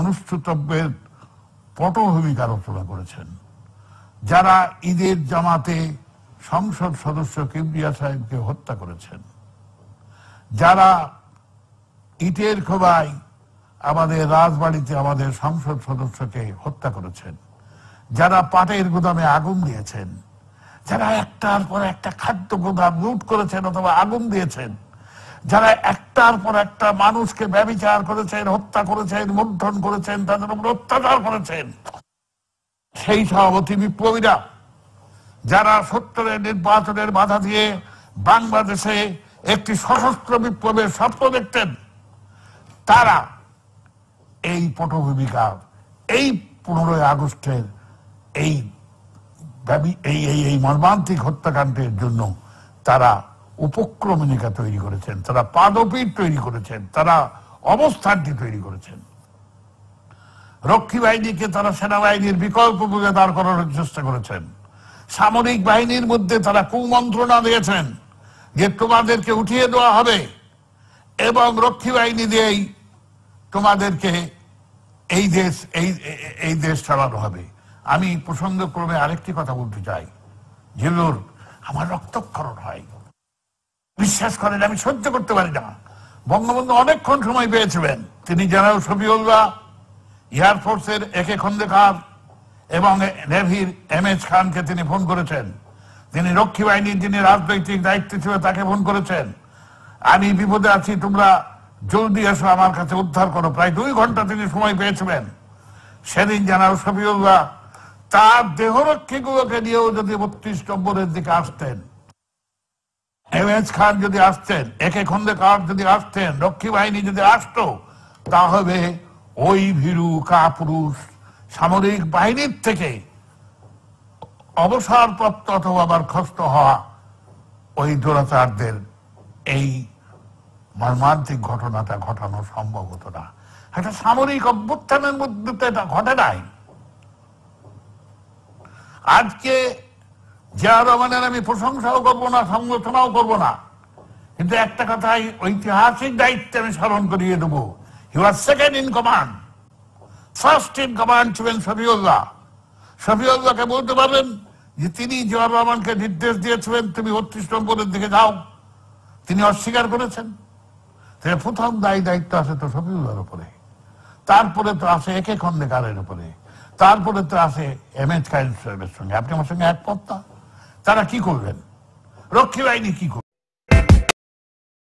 অনুষ্ঠিতব্যের পটভূমিকার রচনা করেছেন যারা ঈদের জামাতে সংসদ সদস্য সাহেবকে হত্যা করেছেন যারা ইটের আমাদের রাজবাড়িতে আমাদের সংসদ সদস্যকে হত্যা করেছেন যারা পাটের গুদামে আগুন দিয়েছেন যারা একটার পর একটা খাদ্য গুদাম লুট করেছেন অথবা আগুন দিয়েছেন যারা একটার পর একটা মানুষকে ব্যবচার করেছেন হত্যা করেছেন মন্থন করেছেন তাদের উপর অত্যাচার করেছেন সেই সভাপতি বিপ্লবীরা যারা সত্তরের নির্বাচনের বাধা দিয়ে বাংলাদেশে একটি সশস্ত্র বিপ্লবের স্বপ্ন দেখতেন তারা এই পটভূমিকা এই পনেরোই আগস্টের এই এই মর্মান্তিক হত্যাকাণ্ডের জন্য তারা উপক্রমণিকা তৈরি করেছেন তারা পাদপীঠ তৈরি করেছেন তারা অবস্থানটি তৈরি করেছেন রক্ষী বাহিনীকে তারা সেনাবাহিনীর বিকল্প ভূমিকা দাঁড় করানোর চেষ্টা করেছেন সামরিক বাহিনীর মধ্যে তারা কুমন্ত্রণা দিয়েছেন যে তোমাদেরকে উঠিয়ে দেওয়া হবে এবং রক্ষী বাহিনী দিয়েই তোমাদেরকে এই দেশ এই এই দেশ চালানো হবে আমি প্রসঙ্গক্রমে আরেকটি কথা বলতে চাই যেগুলোর আমার রক্তক্ষরণ হয় বিশ্বাস করেন আমি সহ্য করতে পারি না বঙ্গবন্ধু অনেকক্ষণ সময় পেয়েছিলেন তিনি জেনারেল শফিউল্লাহ এয়ারফোর্সের একে খন্দকার এবং নেভির এম এইচ খানকে তিনি ফোন করেছেন তিনি রক্ষী বাহিনীর যিনি রাজনৈতিক দায়িত্বে ছিল তাকে ফোন করেছেন আমি বিপদে আছি তোমরা জলদি এসো আমার কাছে উদ্ধার করো প্রায় দুই ঘন্টা তিনি সময় পেয়েছিলেন সেদিন জানাল শফিউল্লাহ তার দেহরক্ষীগুলোকে নিয়েও যদি বত্রিশ নম্বরের দিকে আসতেন এমএস খান যদি আসতেন এক একে খন্দকার যদি আসতেন রক্ষী বাহিনী যদি আসতো তাহলে ওই ভীরু কাপুরুষ সামরিক বাহিনীর থেকে অবসরপ্রাপ্ত অথবা বরখাস্ত হওয়া ওই দুরাচারদের এই মর্মান্তিক ঘটনাটা ঘটানো সম্ভব হতো না একটা সামরিক অভ্যুত্থানের মধ্যে এটা ঘটে নাই আজকে জিয়া রহমানের আমি প্রশংসাও করবো না সমালোচনাও করবো না কিন্তু একটা কথাই ঐতিহাসিক দায়িত্ব আমি স্মরণ করিয়ে দেব he was second in command first in command ছিলেন শফিউল্লাহ শফিউল্লাহকে বলতে পারবেন যে তিনি জিয়াউর রহমানকে নির্দেশ দিয়েছিলেন তুমি বত্রিশ নম্বরের দিকে যাও তিনি অস্বীকার করেছেন প্রথম দায়ী দায়িত্ব আছে তো শফিউল্লাহর উপরে তারপরে তো আসে একে খন্ডেকারের উপরে তারপরে তো আসে এম এইচ কায়েম সাহেবের সঙ্গে আপনি আমার সঙ্গে একমত না তারা কি করবেন রক্ষী বাহিনী কি করলেন